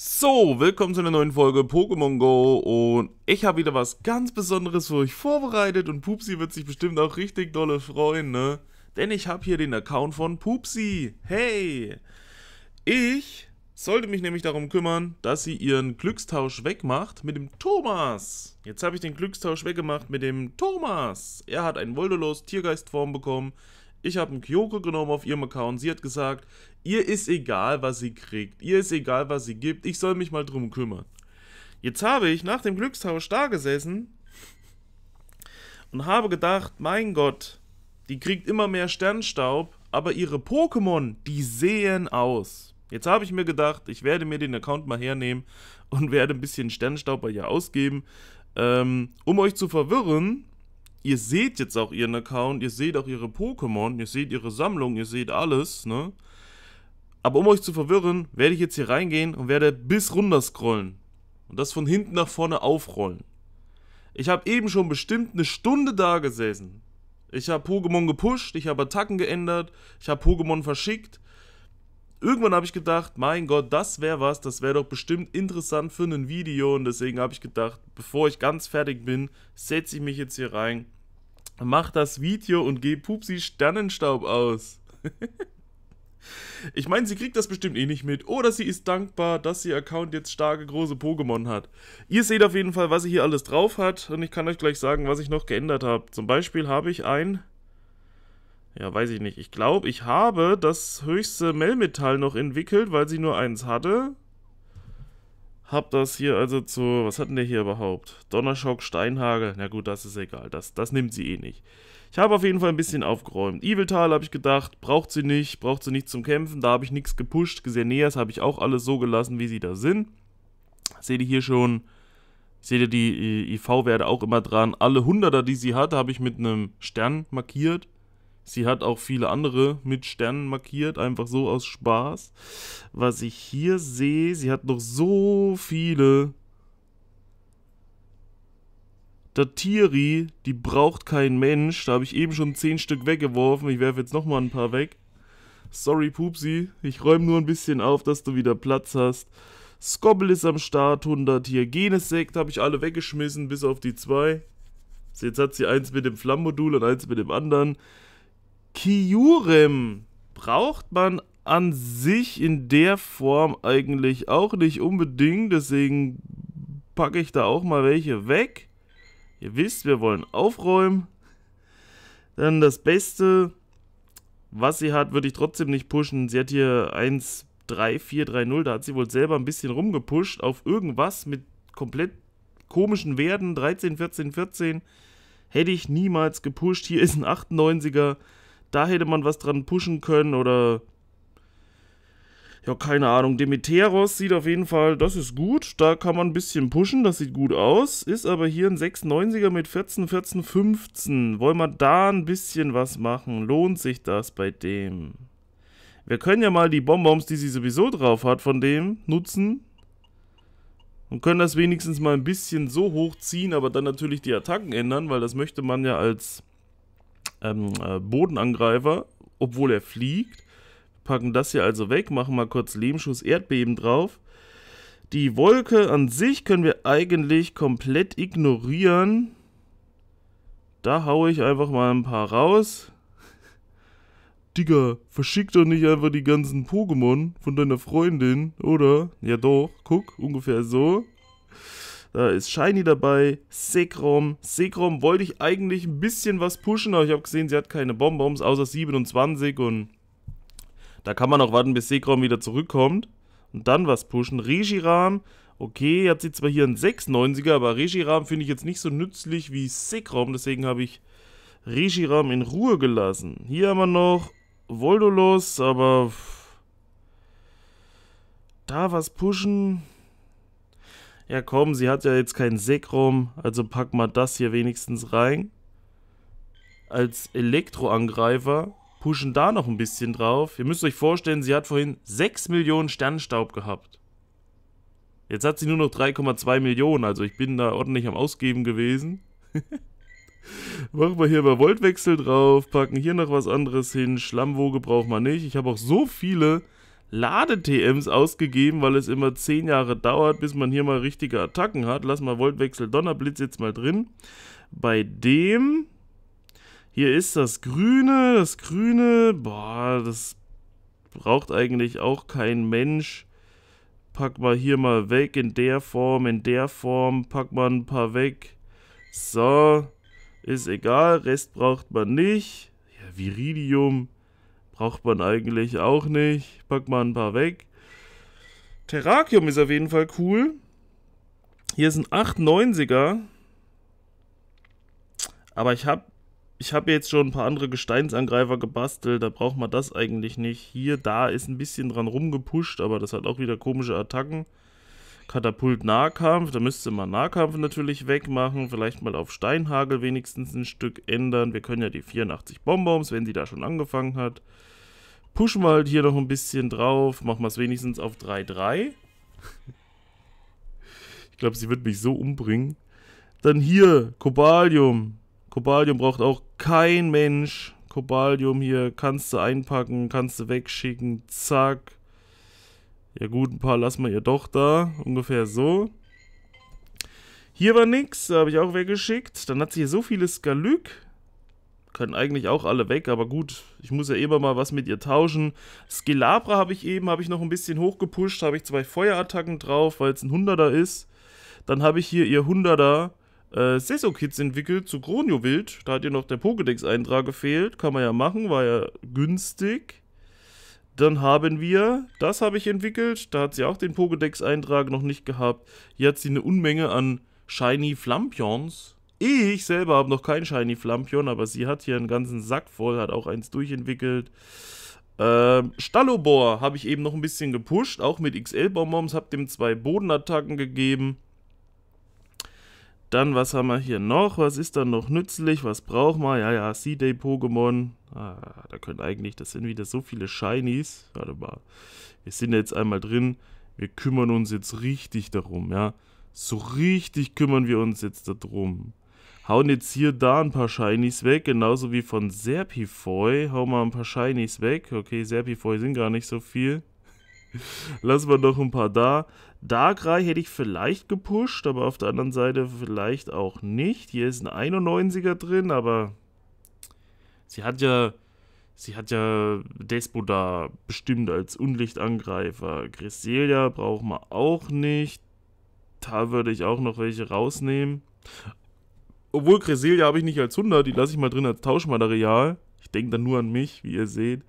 So, willkommen zu einer neuen Folge Pokémon Go und ich habe wieder was ganz Besonderes für euch vorbereitet und Pupsi wird sich bestimmt auch richtig dolle freuen, ne? Denn ich habe hier den Account von Pupsi. Hey! Ich sollte mich nämlich darum kümmern, dass sie ihren Glückstausch wegmacht mit dem Thomas. Jetzt habe ich den Glückstausch weggemacht mit dem Thomas. Er hat einen Voldolos Tiergeistform bekommen. Ich habe einen Kyoko genommen auf ihrem Account. Sie hat gesagt, ihr ist egal, was sie kriegt. Ihr ist egal, was sie gibt. Ich soll mich mal drum kümmern. Jetzt habe ich nach dem Glückstausch da gesessen und habe gedacht, mein Gott, die kriegt immer mehr Sternstaub, aber ihre Pokémon, die sehen aus. Jetzt habe ich mir gedacht, ich werde mir den Account mal hernehmen und werde ein bisschen Sternstaub bei ihr ausgeben. Ähm, um euch zu verwirren, ihr seht jetzt auch ihren Account, ihr seht auch ihre Pokémon, ihr seht ihre Sammlung, ihr seht alles, ne? Aber um euch zu verwirren, werde ich jetzt hier reingehen und werde bis runter scrollen. Und das von hinten nach vorne aufrollen. Ich habe eben schon bestimmt eine Stunde da gesessen. Ich habe Pokémon gepusht, ich habe Attacken geändert, ich habe Pokémon verschickt. Irgendwann habe ich gedacht, mein Gott, das wäre was, das wäre doch bestimmt interessant für ein Video. Und deswegen habe ich gedacht, bevor ich ganz fertig bin, setze ich mich jetzt hier rein Mach das Video und geh Pupsi Sternenstaub aus. ich meine, sie kriegt das bestimmt eh nicht mit. Oder sie ist dankbar, dass ihr Account jetzt starke große Pokémon hat. Ihr seht auf jeden Fall, was sie hier alles drauf hat. Und ich kann euch gleich sagen, was ich noch geändert habe. Zum Beispiel habe ich ein... Ja, weiß ich nicht. Ich glaube, ich habe das höchste Melmetall noch entwickelt, weil sie nur eins hatte. Hab das hier also zu, was hatten wir hier überhaupt? Donnerschock, Steinhagel, na gut, das ist egal, das, das nimmt sie eh nicht. Ich habe auf jeden Fall ein bisschen aufgeräumt. Eviltal habe ich gedacht, braucht sie nicht, braucht sie nicht zum Kämpfen, da habe ich nichts gepusht. Xeneas habe ich auch alles so gelassen, wie sie da sind. Seht ihr hier schon, seht ihr die IV-Werte auch immer dran. Alle 100er, die sie hatte, habe ich mit einem Stern markiert. Sie hat auch viele andere mit Sternen markiert, einfach so aus Spaß. Was ich hier sehe, sie hat noch so viele. Datiri, die braucht kein Mensch. Da habe ich eben schon 10 Stück weggeworfen. Ich werfe jetzt nochmal ein paar weg. Sorry, Pupsi. Ich räume nur ein bisschen auf, dass du wieder Platz hast. Skobble ist am Start, 100 hier. Genesekt habe ich alle weggeschmissen, bis auf die zwei. Jetzt hat sie eins mit dem Flammmodul und eins mit dem anderen. Kyurem braucht man an sich in der Form eigentlich auch nicht unbedingt, deswegen packe ich da auch mal welche weg. Ihr wisst, wir wollen aufräumen. Dann das Beste, was sie hat, würde ich trotzdem nicht pushen. Sie hat hier 1, 3, 4, 3, 0, da hat sie wohl selber ein bisschen rumgepusht auf irgendwas mit komplett komischen Werten, 13, 14, 14. Hätte ich niemals gepusht. Hier ist ein 98er. Da hätte man was dran pushen können oder. Ja, keine Ahnung. Demeteros sieht auf jeden Fall, das ist gut. Da kann man ein bisschen pushen, das sieht gut aus. Ist aber hier ein 690er mit 14, 14, 15. Wollen wir da ein bisschen was machen? Lohnt sich das bei dem? Wir können ja mal die Bonbons, die sie sowieso drauf hat, von dem nutzen. Und können das wenigstens mal ein bisschen so hochziehen, aber dann natürlich die Attacken ändern, weil das möchte man ja als ähm, äh, Bodenangreifer, obwohl er fliegt. Packen das hier also weg, machen mal kurz Lehmschuss Erdbeben drauf. Die Wolke an sich können wir eigentlich komplett ignorieren. Da haue ich einfach mal ein paar raus. Digga, verschick doch nicht einfach die ganzen Pokémon von deiner Freundin, oder? Ja doch, guck, ungefähr so. Da ist Shiny dabei, Sekrom. Sekrom wollte ich eigentlich ein bisschen was pushen, aber ich habe gesehen, sie hat keine Bonbons, außer 27 und da kann man auch warten, bis Sekrom wieder zurückkommt und dann was pushen. Regiram, okay, hat sie zwar hier einen 690er, aber Regiram finde ich jetzt nicht so nützlich wie Sekrom, deswegen habe ich Regiram in Ruhe gelassen. Hier haben wir noch Voldolos, aber da was pushen ja komm, sie hat ja jetzt kein Sekrum, also pack mal das hier wenigstens rein. Als Elektroangreifer pushen da noch ein bisschen drauf. Ihr müsst euch vorstellen, sie hat vorhin 6 Millionen Sternenstaub gehabt. Jetzt hat sie nur noch 3,2 Millionen, also ich bin da ordentlich am Ausgeben gewesen. Machen wir hier mal Voltwechsel drauf, packen hier noch was anderes hin. Schlammwoge braucht man nicht. Ich habe auch so viele Lade-TMs ausgegeben, weil es immer 10 Jahre dauert, bis man hier mal richtige Attacken hat. Lass mal Voltwechsel Donnerblitz jetzt mal drin. Bei dem... Hier ist das Grüne, das Grüne, boah, das braucht eigentlich auch kein Mensch. Pack mal hier mal weg, in der Form, in der Form, pack mal ein paar weg. So, ist egal, Rest braucht man nicht. Ja, Viridium, Braucht man eigentlich auch nicht. Pack mal ein paar weg. Terrakium ist auf jeden Fall cool. Hier ist ein 890er. Aber ich habe ich hab jetzt schon ein paar andere Gesteinsangreifer gebastelt. Da braucht man das eigentlich nicht. Hier, da ist ein bisschen dran rumgepusht, aber das hat auch wieder komische Attacken. Katapult Nahkampf, da müsste man Nahkampf natürlich wegmachen, vielleicht mal auf Steinhagel wenigstens ein Stück ändern. Wir können ja die 84 Bonbons, wenn sie da schon angefangen hat pushen wir halt hier noch ein bisschen drauf. Machen wir es wenigstens auf 3-3. ich glaube, sie wird mich so umbringen. Dann hier, Kobalium. Kobalium braucht auch kein Mensch. Kobalium hier kannst du einpacken, kannst du wegschicken. Zack. Ja gut, ein paar lassen wir ihr doch da. Ungefähr so. Hier war nix, da habe ich auch weggeschickt. Dann hat sie hier so viele Skalyk können eigentlich auch alle weg, aber gut, ich muss ja immer mal was mit ihr tauschen. Skelabra habe ich eben, habe ich noch ein bisschen hochgepusht, habe ich zwei Feuerattacken drauf, weil es ein 100er ist. Dann habe ich hier ihr 100er äh, Sesokids entwickelt zu Gronio-Wild. Da hat ihr noch der Pokédex-Eintrag gefehlt, kann man ja machen, war ja günstig. Dann haben wir, das habe ich entwickelt, da hat sie auch den Pokédex-Eintrag noch nicht gehabt. Hier hat sie eine Unmenge an Shiny Flampions ich selber habe noch kein Shiny Flampion, aber sie hat hier einen ganzen Sack voll, hat auch eins durchentwickelt. Ähm, Stallobor habe ich eben noch ein bisschen gepusht, auch mit XL-Bonbons, habe dem zwei Bodenattacken gegeben. Dann, was haben wir hier noch? Was ist dann noch nützlich? Was braucht man? Ja, ja, Sea Day Pokémon. Ah, da können eigentlich, das sind wieder so viele Shinies. Warte mal. Wir sind jetzt einmal drin. Wir kümmern uns jetzt richtig darum, ja. So richtig kümmern wir uns jetzt darum hauen jetzt hier da ein paar Shinies weg, genauso wie von Serpifoy. Hauen wir ein paar Shinies weg. Okay, Serpifoy sind gar nicht so viel. Lassen wir noch ein paar da. Darkrai hätte ich vielleicht gepusht, aber auf der anderen Seite vielleicht auch nicht. Hier ist ein 91er drin, aber sie hat ja sie hat ja Despoda bestimmt als Unlichtangreifer. Cresselia brauchen wir auch nicht. Da würde ich auch noch welche rausnehmen obwohl Creselia habe ich nicht als 100, die lasse ich mal drin als Tauschmaterial. Ich denke dann nur an mich, wie ihr seht.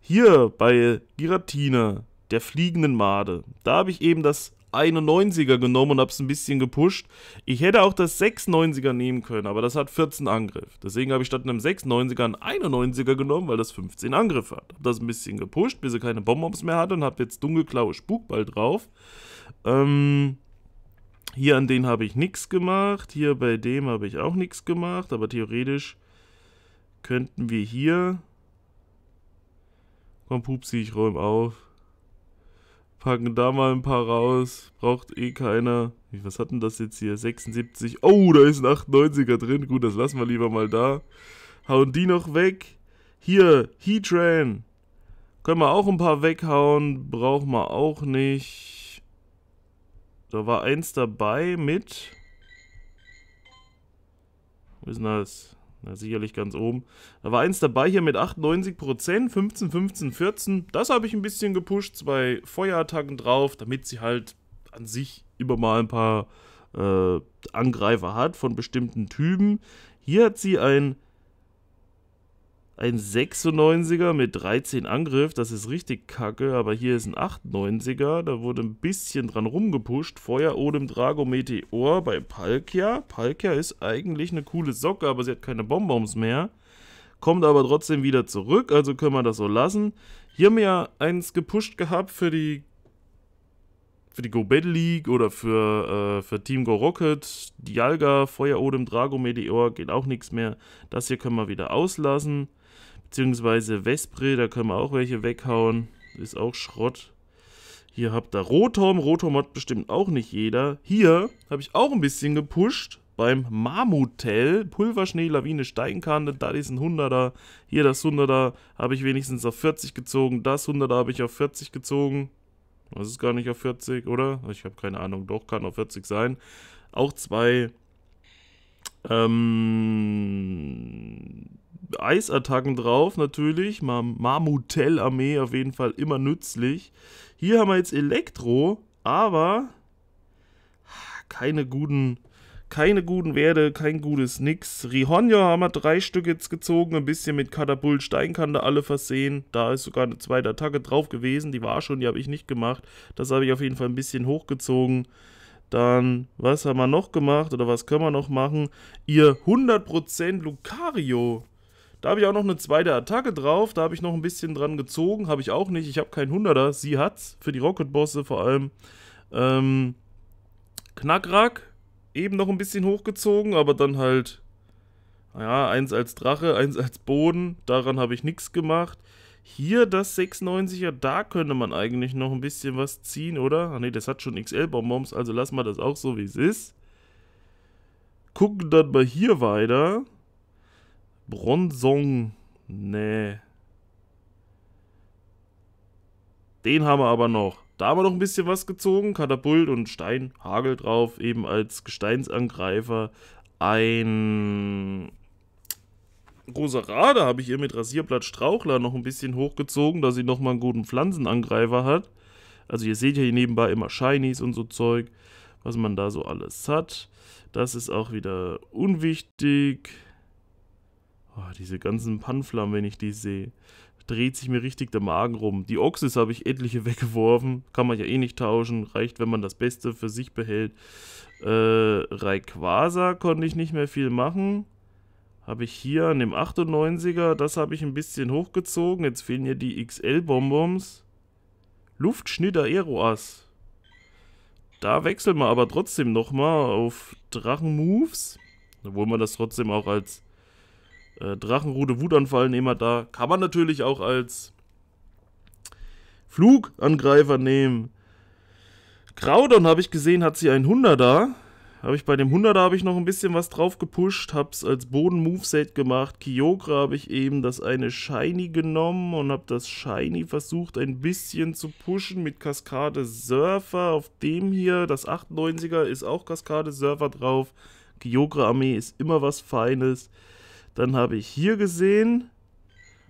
Hier bei Giratina, der fliegenden Made, da habe ich eben das 91er genommen und habe es ein bisschen gepusht. Ich hätte auch das 96er nehmen können, aber das hat 14 Angriff. Deswegen habe ich statt einem 96er einen 91er genommen, weil das 15 Angriff hat. Habe das ein bisschen gepusht, bis er keine Bombombs mehr hatte und habe jetzt Dunkelklaue Spukball drauf. Ähm, hier an den habe ich nichts gemacht. Hier bei dem habe ich auch nichts gemacht. Aber theoretisch könnten wir hier... Komm, Pupsi, ich räume auf. Packen da mal ein paar raus. Braucht eh keiner. Was hat denn das jetzt hier? 76. Oh, da ist ein 98er drin. Gut, das lassen wir lieber mal da. Hauen die noch weg. Hier, Heatran. Können wir auch ein paar weghauen. Brauchen wir auch nicht. Da war eins dabei mit... Wo ist denn das? Na, sicherlich ganz oben. Da war eins dabei hier mit 98%, 15, 15, 14. Das habe ich ein bisschen gepusht, zwei Feuerattacken drauf, damit sie halt an sich immer mal ein paar äh, Angreifer hat von bestimmten Typen. Hier hat sie ein ein 96er mit 13 Angriff, das ist richtig kacke, aber hier ist ein 98er, da wurde ein bisschen dran rumgepusht. Feuer Odem Drago Meteor bei Palkia. Palkia ist eigentlich eine coole Socke, aber sie hat keine Bonbons mehr. Kommt aber trotzdem wieder zurück, also können wir das so lassen. Hier haben wir ja eins gepusht gehabt für die für die Go Battle League oder für, äh, für Team Go Rocket, Dialga, Feuer Odem, Drago, Meteor, geht auch nichts mehr. Das hier können wir wieder auslassen. Beziehungsweise Vespre, da können wir auch welche weghauen. Ist auch Schrott. Hier habt ihr Rotom. Rotom hat bestimmt auch nicht jeder. Hier habe ich auch ein bisschen gepusht. Beim Marmutel. Pulverschnee, Lawine, Steinkante. Da ist ein 100er. Hier das 100er habe ich wenigstens auf 40 gezogen. Das 100er habe ich auf 40 gezogen. Das ist gar nicht auf 40, oder? Ich habe keine Ahnung. Doch, kann auf 40 sein. Auch zwei ähm, Eisattacken drauf natürlich. Mam Marmutell-Armee auf jeden Fall immer nützlich. Hier haben wir jetzt Elektro, aber keine guten, keine guten Werte, kein gutes Nix. Rihonja haben wir drei Stück jetzt gezogen, ein bisschen mit Katapult Steinkante alle versehen. Da ist sogar eine zweite Attacke drauf gewesen, die war schon, die habe ich nicht gemacht. Das habe ich auf jeden Fall ein bisschen hochgezogen. Dann, was haben wir noch gemacht oder was können wir noch machen? Ihr 100% Lucario. Da habe ich auch noch eine zweite Attacke drauf. Da habe ich noch ein bisschen dran gezogen. Habe ich auch nicht. Ich habe keinen 100er. Sie hat's. Für die Rocket-Bosse vor allem. Ähm, Knackrack. Eben noch ein bisschen hochgezogen, aber dann halt. Naja, eins als Drache, eins als Boden. Daran habe ich nichts gemacht. Hier das 690er, da könnte man eigentlich noch ein bisschen was ziehen, oder? Ah ne, das hat schon XL-Bonbons, also lassen wir das auch so, wie es ist. Gucken dann mal hier weiter. Bronzong, ne. Den haben wir aber noch. Da haben wir noch ein bisschen was gezogen. Katapult und Stein, Hagel drauf, eben als Gesteinsangreifer. Ein Roserade habe ich ihr mit Rasierblatt Strauchler noch ein bisschen hochgezogen, dass sie nochmal einen guten Pflanzenangreifer hat. Also ihr seht ja hier nebenbei immer Shinies und so Zeug, was man da so alles hat. Das ist auch wieder unwichtig. Oh, diese ganzen Panflammen, wenn ich die sehe. Dreht sich mir richtig der Magen rum. Die Oxys habe ich etliche weggeworfen. Kann man ja eh nicht tauschen. Reicht, wenn man das Beste für sich behält. Äh, Rayquaza konnte ich nicht mehr viel machen habe ich hier an dem 98er, das habe ich ein bisschen hochgezogen. Jetzt fehlen hier die XL-Bonbons. Luftschnitter Aeroass. Da wechseln wir aber trotzdem nochmal auf Drachen-Moves. Obwohl man das trotzdem auch als äh, Drachenrude Wutanfall nehmen da. Kann man natürlich auch als Flugangreifer nehmen. Graudon habe ich gesehen, hat sie ein 100er. Habe ich bei dem 100er habe ich noch ein bisschen was drauf gepusht, habe es als Boden-Moveset gemacht. Kyogre habe ich eben das eine Shiny genommen und habe das Shiny versucht ein bisschen zu pushen mit Kaskade Surfer. Auf dem hier, das 98er, ist auch Kaskade Surfer drauf. Kyogre-Armee ist immer was Feines. Dann habe ich hier gesehen,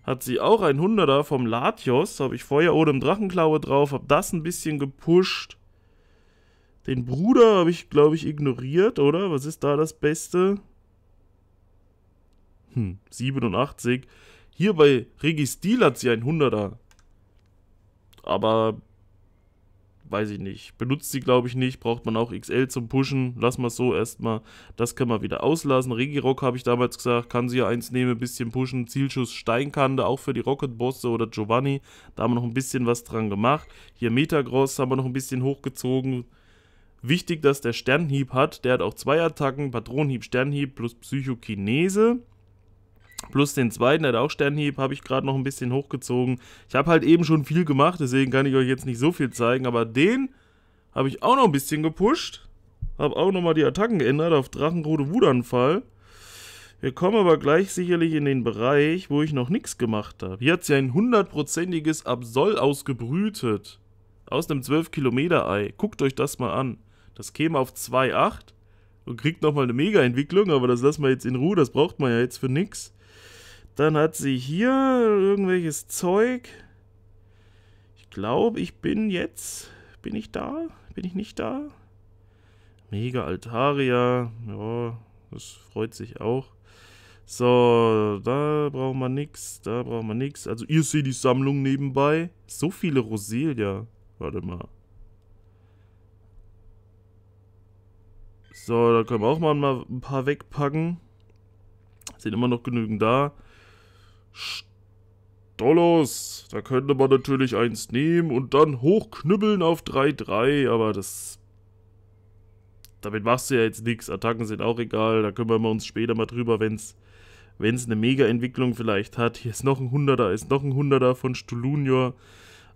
hat sie auch ein 100er vom Latios. Habe ich Feuer Feuerodem Drachenklaue drauf, habe das ein bisschen gepusht. Den Bruder habe ich, glaube ich, ignoriert, oder? Was ist da das Beste? Hm, 87. Hier bei Registil hat sie ein 100er. Aber, weiß ich nicht. Benutzt sie, glaube ich, nicht. Braucht man auch XL zum Pushen. Lass mal so erstmal. Das können wir wieder auslassen. Regirock habe ich damals gesagt. Kann sie ja eins nehmen, ein bisschen pushen. Zielschuss Steinkante, auch für die Rocketbosse oder Giovanni. Da haben wir noch ein bisschen was dran gemacht. Hier Metagross haben wir noch ein bisschen hochgezogen Wichtig, dass der Sternhieb hat. Der hat auch zwei Attacken. Patronenhieb, Sternhieb plus Psychokinese. Plus den zweiten, der hat auch Sternhieb, habe ich gerade noch ein bisschen hochgezogen. Ich habe halt eben schon viel gemacht, deswegen kann ich euch jetzt nicht so viel zeigen. Aber den habe ich auch noch ein bisschen gepusht. Habe auch nochmal die Attacken geändert auf Drachenrote Wudanfall. Wir kommen aber gleich sicherlich in den Bereich, wo ich noch nichts gemacht habe. Hier hat sie ein hundertprozentiges Absol ausgebrütet. Aus einem 12-Kilometer-Ei. Guckt euch das mal an. Das käme auf 2,8 und kriegt nochmal eine Mega-Entwicklung, aber das lassen wir jetzt in Ruhe, das braucht man ja jetzt für nix. Dann hat sie hier irgendwelches Zeug. Ich glaube, ich bin jetzt... Bin ich da? Bin ich nicht da? Mega Altaria. Ja, das freut sich auch. So, da brauchen wir nichts. da brauchen wir nichts. Also ihr seht die Sammlung nebenbei. So viele Roselia. Warte mal. So, da können wir auch mal ein paar wegpacken. Sind immer noch genügend da. Stollos. Da könnte man natürlich eins nehmen und dann hochknüppeln auf 3-3. Aber das... Damit machst du ja jetzt nichts. Attacken sind auch egal. Da kümmern wir uns später mal drüber, wenn es wenn eine Mega-Entwicklung vielleicht hat. Hier ist noch ein 100er, ist noch ein 100er von Stolunior.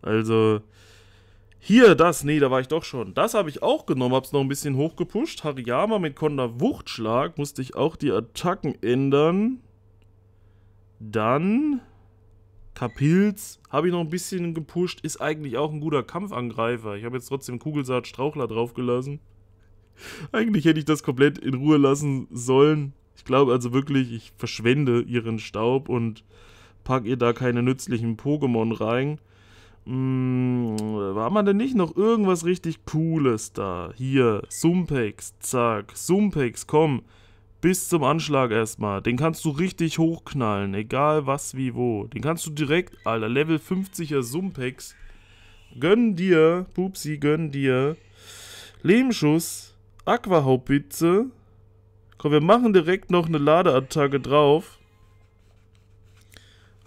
Also, hier, das, nee, da war ich doch schon. Das habe ich auch genommen, habe es noch ein bisschen hochgepusht. Hariyama mit Konda Wuchtschlag musste ich auch die Attacken ändern. Dann Kapilz habe ich noch ein bisschen gepusht. Ist eigentlich auch ein guter Kampfangreifer. Ich habe jetzt trotzdem Kugelsaat Strauchler draufgelassen. eigentlich hätte ich das komplett in Ruhe lassen sollen. Ich glaube also wirklich, ich verschwende ihren Staub und packe ihr da keine nützlichen Pokémon rein. Mh, hm, war man denn nicht noch irgendwas richtig Cooles da? Hier, Sumpex, zack, Sumpex, komm. Bis zum Anschlag erstmal. Den kannst du richtig hochknallen, egal was, wie, wo. Den kannst du direkt, Alter, Level 50er Sumpex. Gönn dir, Pupsi, gönn dir. Lehmschuss, Aquahaubitze. Komm, wir machen direkt noch eine Ladeattacke drauf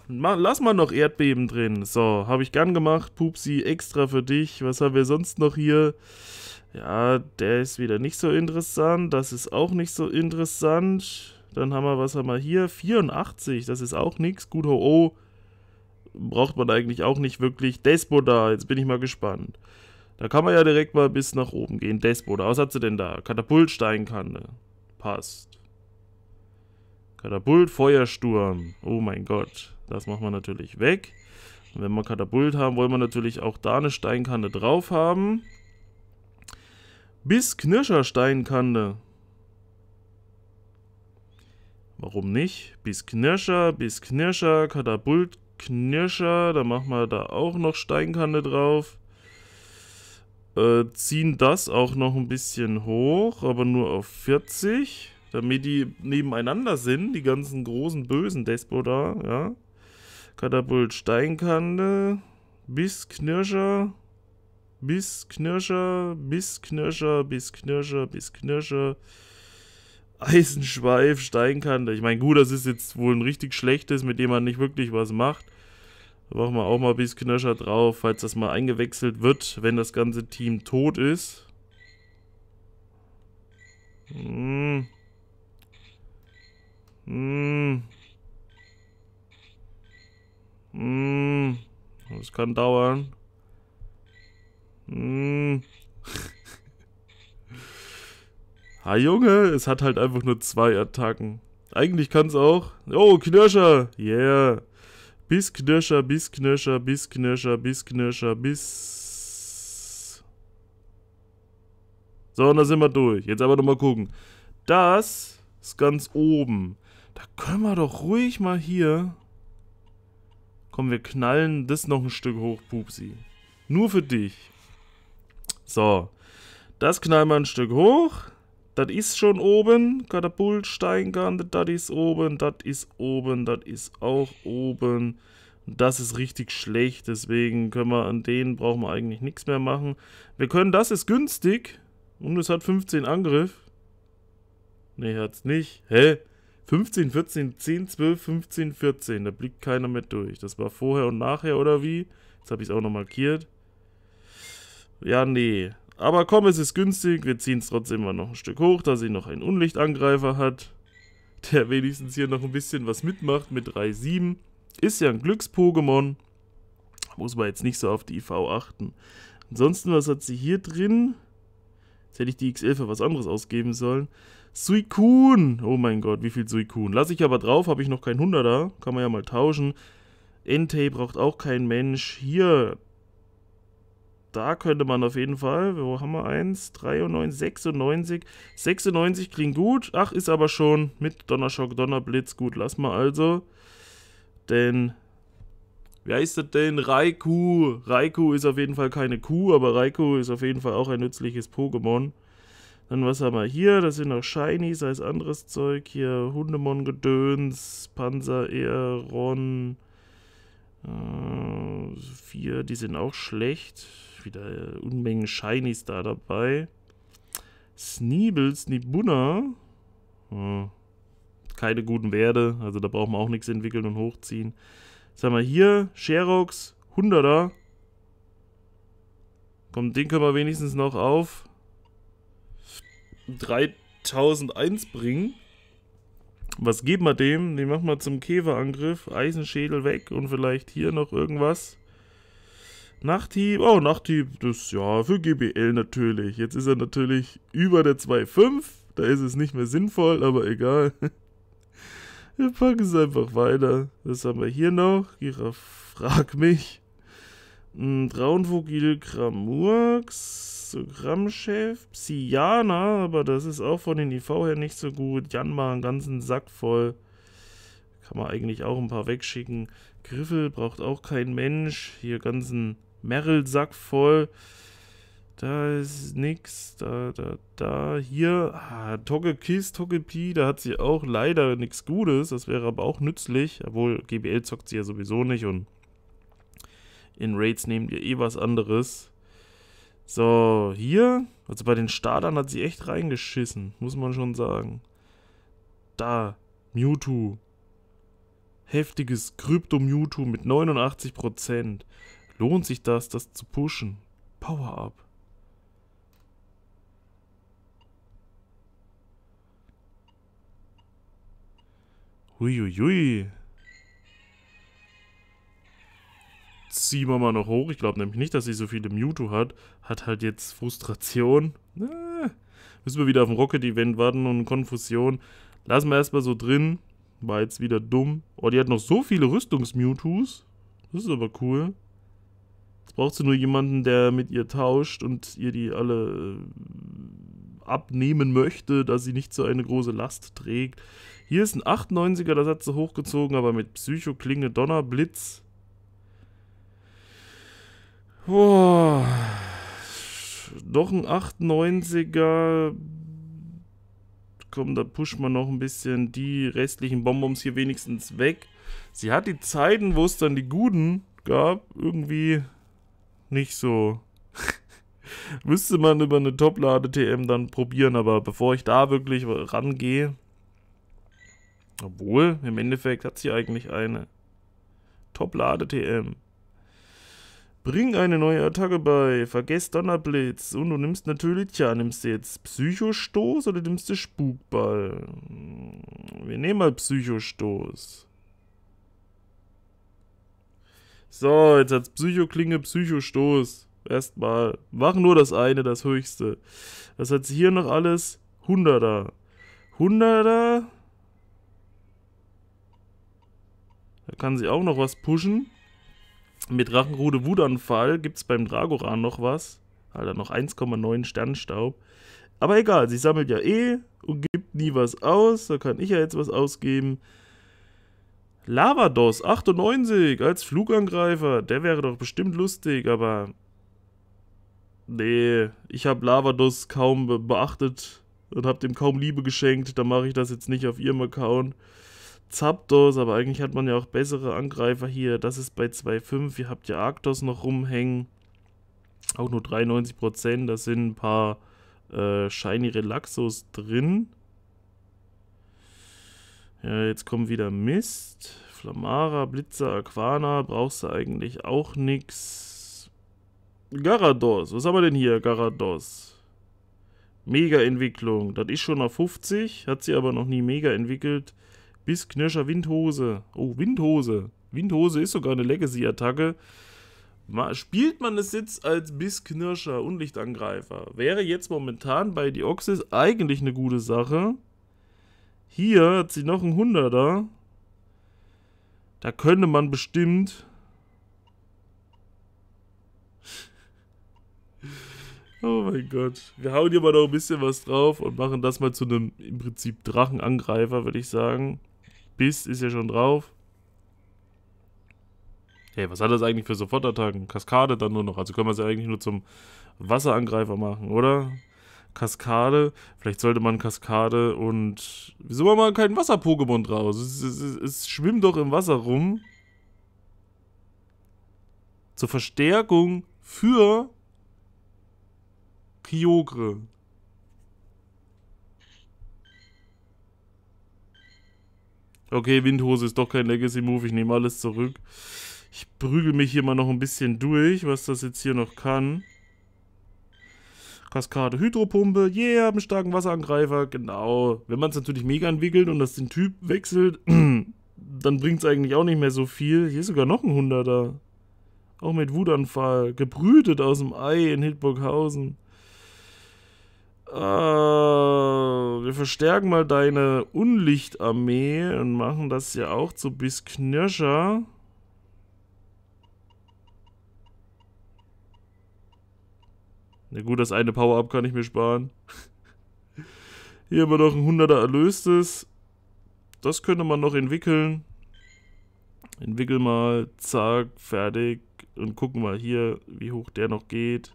lass mal noch Erdbeben drin. So, habe ich gern gemacht. Pupsi, extra für dich. Was haben wir sonst noch hier? Ja, der ist wieder nicht so interessant. Das ist auch nicht so interessant. Dann haben wir, was haben wir hier? 84, das ist auch nichts. Gut, ho, oh. Braucht man eigentlich auch nicht wirklich. Despo da, jetzt bin ich mal gespannt. Da kann man ja direkt mal bis nach oben gehen. Despo da, was hat sie denn da? Katapultsteinkanne. Passt. Katapult, Feuersturm. Oh mein Gott. Das machen wir natürlich weg. Und wenn wir Katapult haben, wollen wir natürlich auch da eine Steinkante drauf haben. Bis Knirscher Steinkante. Warum nicht? Bis Knirscher, bis Knirscher, Katapult, Knirscher. Da machen wir da auch noch Steinkante drauf. Äh, ziehen das auch noch ein bisschen hoch, aber nur auf 40. Damit die nebeneinander sind, die ganzen großen bösen Despo da, ja. Katapult Steinkante, Bissknirscher, Bissknirscher, Bissknirscher, Bissknirscher, Bissknirscher, Eisenschweif, Steinkante. Ich meine, gut, das ist jetzt wohl ein richtig schlechtes, mit dem man nicht wirklich was macht. Da brauchen wir auch mal Bissknirscher drauf, falls das mal eingewechselt wird, wenn das ganze Team tot ist. Hm. Hm. Hm, das kann dauern. Hm. ah, Junge, es hat halt einfach nur zwei Attacken. Eigentlich kann es auch. Oh, Knirscher. Yeah. Bis Knirscher, bis Knirscher, bis Knirscher, bis Knirscher, bis... So, und da sind wir durch. Jetzt aber nochmal gucken. Das ist ganz oben. Da können wir doch ruhig mal hier Komm, wir knallen das noch ein Stück hoch, Pupsi. Nur für dich. So. Das knallen wir ein Stück hoch. Das ist schon oben. Katapult, Steingante, das ist oben, das ist oben, das ist auch oben. Das ist richtig schlecht, deswegen können wir an denen brauchen wir eigentlich nichts mehr machen. Wir können, das ist günstig. Und es hat 15 Angriff. Ne, hat's nicht. Hä? 15, 14, 10, 12, 15, 14. Da blickt keiner mehr durch. Das war vorher und nachher, oder wie? Jetzt habe ich es auch noch markiert. Ja, nee. Aber komm, es ist günstig. Wir ziehen es trotzdem mal noch ein Stück hoch, da sie noch einen Unlichtangreifer hat. Der wenigstens hier noch ein bisschen was mitmacht mit 3,7. Ist ja ein Glücks-Pokémon. Muss man jetzt nicht so auf die IV achten. Ansonsten, was hat sie hier drin? Jetzt hätte ich die X11 für was anderes ausgeben sollen. Suicune. Oh mein Gott, wie viel Suicune. Lasse ich aber drauf, habe ich noch kein 100er. Kann man ja mal tauschen. Entei braucht auch kein Mensch. Hier. Da könnte man auf jeden Fall. Wo haben wir eins? 93, 96. 96 klingt gut. Ach, ist aber schon mit Donnerschock, Donnerblitz. Gut, lass mal also. Denn wie heißt das denn? Raikou. Raikou ist auf jeden Fall keine Kuh, aber Raikou ist auf jeden Fall auch ein nützliches Pokémon. Dann was haben wir hier? Das sind noch Shinies, sei es anderes Zeug. Hier Hundemon Gedöns, Panzer Aeron. Äh, vier, die sind auch schlecht. Wieder äh, Unmengen Shinies da dabei. Sneebles, Snibunna. Hm. Keine guten Werte, also da brauchen wir auch nichts entwickeln und hochziehen. Was haben wir hier Sherox, 100er. Komm, den können wir wenigstens noch auf 3001 bringen. Was geben wir dem? Den machen wir zum Käferangriff. Eisenschädel weg und vielleicht hier noch irgendwas. Nachthieb. Oh, Nachthieb. Das ja für GBL natürlich. Jetzt ist er natürlich über der 2.5. Da ist es nicht mehr sinnvoll, aber egal. Wir packen es einfach weiter. Was haben wir hier noch? Giraffe, frag mich. Hm, Traunvogel, Kramurks. Programmchef Psyana, aber das ist auch von den IV her nicht so gut. Janma, einen ganzen Sack voll. Kann man eigentlich auch ein paar wegschicken. Griffel braucht auch kein Mensch. Hier ganzen Merrill-Sack voll. Da ist nix. Da, da, da. Hier. Ah, Togekiss, Togepi. Da hat sie auch leider nichts Gutes. Das wäre aber auch nützlich. Obwohl, GBL zockt sie ja sowieso nicht und in Raids nehmt ihr eh was anderes. So, hier. Also bei den Startern hat sie echt reingeschissen, muss man schon sagen. Da, Mewtwo. Heftiges Krypto-Mewtwo mit 89%. Lohnt sich das, das zu pushen? Power-Up. Huiuiui. ziehen wir mal noch hoch. Ich glaube nämlich nicht, dass sie so viele Mewtwo hat. Hat halt jetzt Frustration. Äh, müssen wir wieder auf ein Rocket-Event warten und Konfusion. Lassen wir erstmal so drin. War jetzt wieder dumm. Oh, die hat noch so viele Rüstungs-Mewtwos. Das ist aber cool. Jetzt braucht sie nur jemanden, der mit ihr tauscht und ihr die alle äh, abnehmen möchte, dass sie nicht so eine große Last trägt. Hier ist ein 98er, das hat sie hochgezogen, aber mit Psycho-Klinge, Donnerblitz. Oh, doch ein 890er. Komm, da pushen wir noch ein bisschen die restlichen Bonbons hier wenigstens weg. Sie hat die Zeiten, wo es dann die guten gab, irgendwie nicht so. Müsste man über eine top lade tm dann probieren, aber bevor ich da wirklich rangehe. Obwohl, im Endeffekt hat sie eigentlich eine top lade tm Bring eine neue Attacke bei. Vergesst Donnerblitz. Und du nimmst natürlich, tja, nimmst du jetzt Psychostoß oder nimmst du Spukball? Wir nehmen mal Psychostoß. So, jetzt hat's Psychoklinge, Psychostoß. Erstmal. Mach nur das eine, das höchste. Was hat sie hier noch alles? Hunderter. Hunderter? Da kann sie auch noch was pushen. Mit Rachenrude Wutanfall gibt es beim Dragoran noch was. Alter, noch 1,9 Sternstaub. Aber egal, sie sammelt ja eh und gibt nie was aus. Da kann ich ja jetzt was ausgeben. Lavados 98 als Flugangreifer. Der wäre doch bestimmt lustig, aber. Nee, ich habe Lavados kaum beachtet und habe dem kaum Liebe geschenkt. Da mache ich das jetzt nicht auf ihrem Account. Zapdos, aber eigentlich hat man ja auch bessere Angreifer hier. Das ist bei 2,5. Ihr habt ja Arktos noch rumhängen. Auch nur 93%. Da sind ein paar äh, Shiny Relaxos drin. Ja, jetzt kommt wieder Mist. Flamara, Blitzer, Aquana. Brauchst du eigentlich auch nix. Garados. Was haben wir denn hier, Garados? Mega-Entwicklung. Das ist schon auf 50, hat sie aber noch nie mega entwickelt. Bis Windhose. Oh, Windhose. Windhose ist sogar eine Legacy-Attacke. Spielt man es jetzt als Bissknirscher Unlichtangreifer? Wäre jetzt momentan bei Dioxys eigentlich eine gute Sache. Hier hat sie noch einen Hunderter. Da könnte man bestimmt... oh mein Gott. Wir hauen hier mal noch ein bisschen was drauf und machen das mal zu einem im Prinzip Drachenangreifer, würde ich sagen. Biss ist ja schon drauf. Hey, was hat das eigentlich für Sofortattacken? Kaskade dann nur noch. Also können wir es ja eigentlich nur zum Wasserangreifer machen, oder? Kaskade. Vielleicht sollte man Kaskade und... Wieso machen wir kein Wasser-Pokémon draus? Es, es, es, es schwimmt doch im Wasser rum. Zur Verstärkung für Kyogre. Okay, Windhose ist doch kein Legacy-Move, ich nehme alles zurück. Ich prügel mich hier mal noch ein bisschen durch, was das jetzt hier noch kann. Kaskade, Hydropumpe, yeah, einen starken Wasserangreifer, genau. Wenn man es natürlich mega entwickelt und das den Typ wechselt, dann bringt es eigentlich auch nicht mehr so viel. Hier ist sogar noch ein Hunderter. Auch mit Wutanfall. Gebrütet aus dem Ei in Hildburghausen. Äh, ah wir verstärken mal deine Unlichtarmee und machen das ja auch zu bis Na gut, das eine Power-Up kann ich mir sparen. Hier haben wir noch ein 100er Erlöstes. Das könnte man noch entwickeln. Entwickel mal, zack, fertig. Und gucken mal hier, wie hoch der noch geht.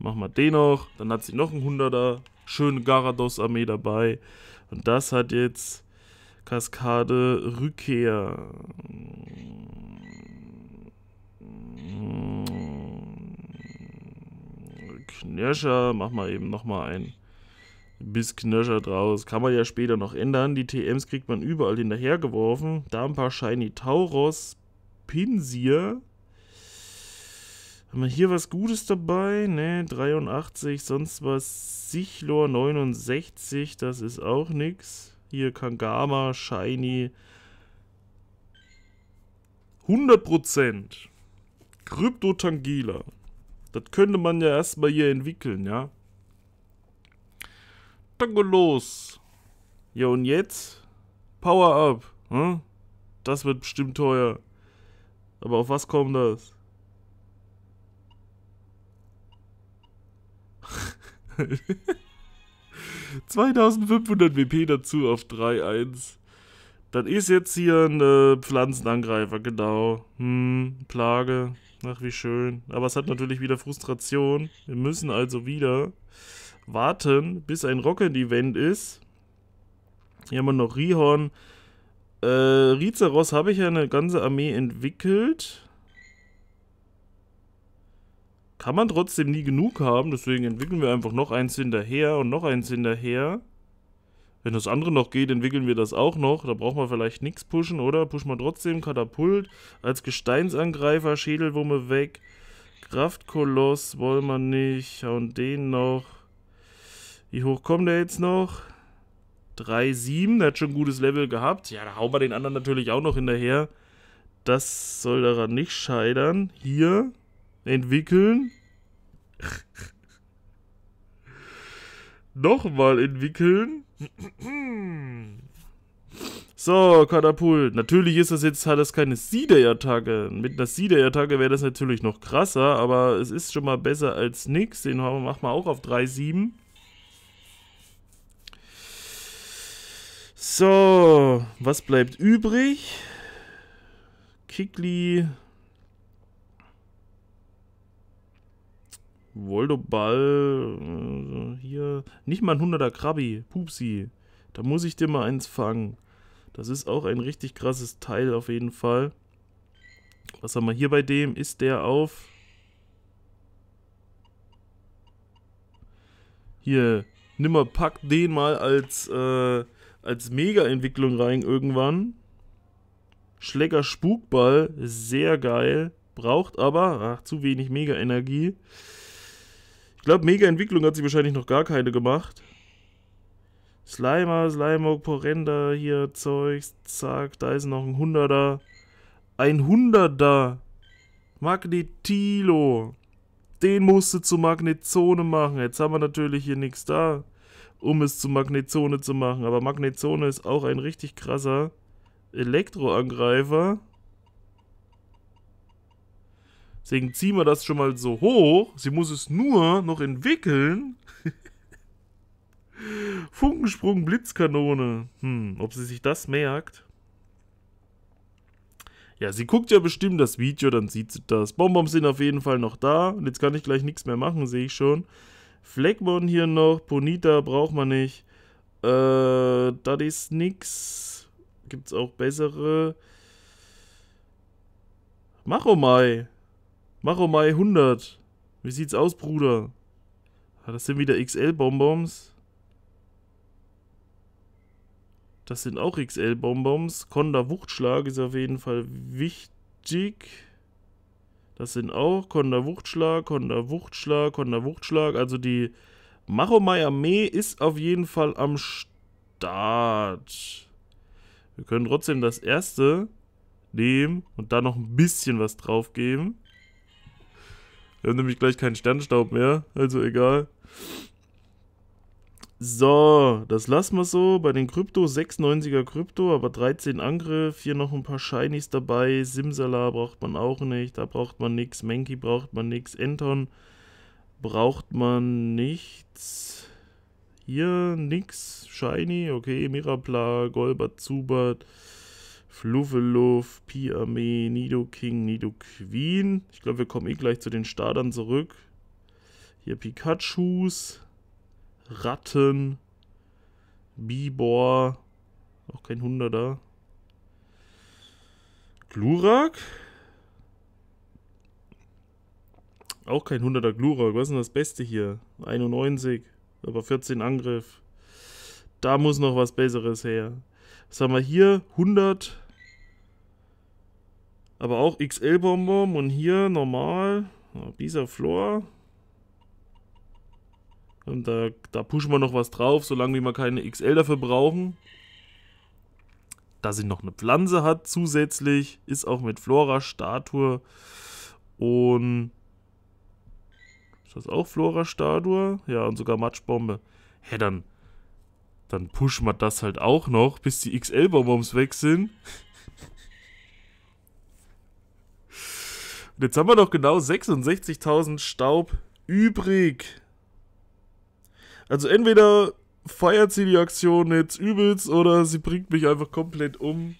Machen wir den noch. Dann hat sie noch ein 100er schöne Garados Armee dabei. Und das hat jetzt Kaskade Rückkehr. Knirscher, mach mal eben nochmal ein bis Knirscher draus. Kann man ja später noch ändern. Die TMs kriegt man überall hinterhergeworfen. Da ein paar Shiny Tauros, Pinsir, haben wir hier was Gutes dabei? Ne, 83, sonst was. Sichlor 69, das ist auch nix. Hier Kangama, Shiny. 100%. Kryptotangila. Das könnte man ja erstmal hier entwickeln, ja. Tango los. Ja, und jetzt? Power up. Hm? Das wird bestimmt teuer. Aber auf was kommt das? geil. 2500 WP dazu auf 3-1. Das ist jetzt hier ein äh, Pflanzenangreifer, genau. Hm, Plage. Ach, wie schön. Aber es hat natürlich wieder Frustration. Wir müssen also wieder warten, bis ein Rocket-Event ist. Hier haben wir noch Rihorn. Äh, Rizeros habe ich ja eine ganze Armee entwickelt kann man trotzdem nie genug haben. Deswegen entwickeln wir einfach noch eins hinterher und noch eins hinterher. Wenn das andere noch geht, entwickeln wir das auch noch. Da brauchen wir vielleicht nichts pushen, oder? Pushen wir trotzdem. Katapult als Gesteinsangreifer, Schädelwumme weg. Kraftkoloss wollen wir nicht. Und den noch. Wie hoch kommt der jetzt noch? 3,7. Der hat schon ein gutes Level gehabt. Ja, da hauen wir den anderen natürlich auch noch hinterher. Das soll daran nicht scheitern. Hier entwickeln, nochmal entwickeln. So, Katapult. Natürlich ist das jetzt, hat das keine Seeder-Attacke. Mit einer Seeder-Attacke wäre das natürlich noch krasser, aber es ist schon mal besser als nix. Den machen wir auch auf 3,7. So, was bleibt übrig? Kikli, Woldoball, äh, hier, nicht mal ein 100er Krabi, Pupsi, da muss ich dir mal eins fangen. Das ist auch ein richtig krasses Teil auf jeden Fall. Was haben wir hier bei dem? Ist der auf... Hier, nimm mal, pack den mal als, äh, als Mega-Entwicklung rein irgendwann. Schläger Spukball, sehr geil. Braucht aber, ach, zu wenig Mega-Energie. Ich glaube, Mega-Entwicklung hat sie wahrscheinlich noch gar keine gemacht. Slimer, Slimer, Porenda, hier Zeugs, zack, da ist noch ein Hunderter. Ein Hunderter! Magnetilo! Den musst du zu Magnetzone machen. Jetzt haben wir natürlich hier nichts da, um es zu Magnetzone zu machen. Aber Magnetzone ist auch ein richtig krasser Elektroangreifer. angreifer Deswegen ziehen wir das schon mal so hoch. Sie muss es nur noch entwickeln. Funkensprung, Blitzkanone. Hm, ob sie sich das merkt? Ja, sie guckt ja bestimmt das Video, dann sieht sie das. Bonbons sind auf jeden Fall noch da. Und jetzt kann ich gleich nichts mehr machen, sehe ich schon. Fleckmon hier noch. Bonita braucht man nicht. Äh, das ist nix. Gibt's auch bessere. Machomai. Maromai 100. Wie sieht's aus, Bruder? Ah, das sind wieder XL-Bonbons. Das sind auch XL-Bonbons. Konda Wuchtschlag ist auf jeden Fall wichtig. Das sind auch Konda Wuchtschlag, Konda Wuchtschlag, Konda Wuchtschlag. Also die Maromai Armee ist auf jeden Fall am Start. Wir können trotzdem das erste nehmen und da noch ein bisschen was drauf geben. Wir haben nämlich gleich keinen Sternstaub mehr, also egal. So, das lassen wir so. Bei den Krypto, 96er Krypto, aber 13 Angriff. Hier noch ein paar Shinies dabei. Simsala braucht man auch nicht. Da braucht man nichts. Menki braucht man nichts. Enton braucht man nichts. Hier nix. Shiny, okay. Mirapla, Golbert, Zubat. Fluffeluff, Pi-Armee, Nidoking, Nidoqueen. Ich glaube, wir kommen eh gleich zu den Startern zurück. Hier Pikachus, Ratten, Bibor, auch kein Hunderter. Glurak? Auch kein 100er Glurak. Was ist denn das Beste hier? 91, aber 14 Angriff. Da muss noch was Besseres her. Was haben wir hier? 100, aber auch XL-Bonbon und hier normal. Bisa Floor. Und da, da pushen wir noch was drauf, solange wir keine XL dafür brauchen. Da sie noch eine Pflanze hat zusätzlich, ist auch mit Flora-Statue und... Ist das auch Flora-Statue? Ja, und sogar Matschbombe. Hä, dann... Dann pushen wir das halt auch noch, bis die XL-Bonbons weg sind. Und jetzt haben wir noch genau 66.000 Staub übrig. Also entweder feiert sie die Aktion jetzt übelst oder sie bringt mich einfach komplett um.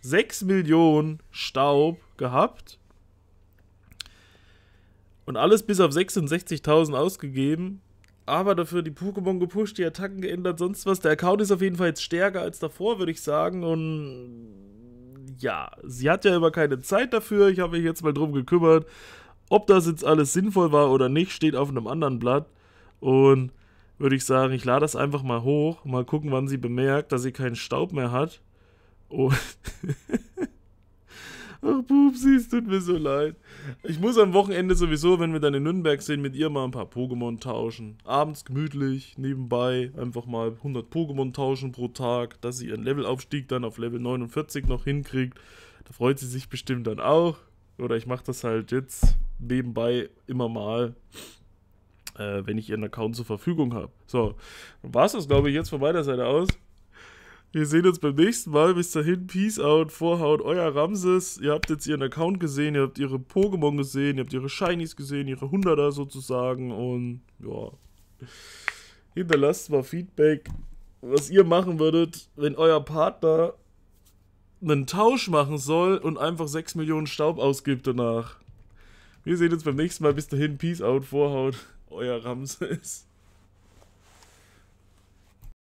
6 Millionen Staub gehabt. Und alles bis auf 66.000 ausgegeben. Aber dafür die Pokémon gepusht, die Attacken geändert, sonst was. Der Account ist auf jeden Fall jetzt stärker als davor, würde ich sagen. Und ja, sie hat ja immer keine Zeit dafür. Ich habe mich jetzt mal drum gekümmert. Ob das jetzt alles sinnvoll war oder nicht, steht auf einem anderen Blatt. Und würde ich sagen, ich lade das einfach mal hoch. Mal gucken, wann sie bemerkt, dass sie keinen Staub mehr hat. Und Ach, Pupsi, es tut mir so leid. Ich muss am Wochenende sowieso, wenn wir dann in Nürnberg sind, mit ihr mal ein paar Pokémon tauschen. Abends gemütlich, nebenbei einfach mal 100 Pokémon tauschen pro Tag, dass sie ihren Levelaufstieg dann auf Level 49 noch hinkriegt. Da freut sie sich bestimmt dann auch. Oder ich mache das halt jetzt nebenbei immer mal, äh, wenn ich ihren Account zur Verfügung habe. So, dann war es das, glaube ich, jetzt von meiner Seite aus. Wir sehen uns beim nächsten Mal. Bis dahin, Peace out, Vorhaut, euer Ramses. Ihr habt jetzt ihren Account gesehen, ihr habt ihre Pokémon gesehen, ihr habt ihre Shinies gesehen, ihre Hunderter sozusagen. Und ja, hinterlasst mal Feedback, was ihr machen würdet, wenn euer Partner einen Tausch machen soll und einfach 6 Millionen Staub ausgibt danach. Wir sehen uns beim nächsten Mal. Bis dahin, Peace out, Vorhaut, euer Ramses.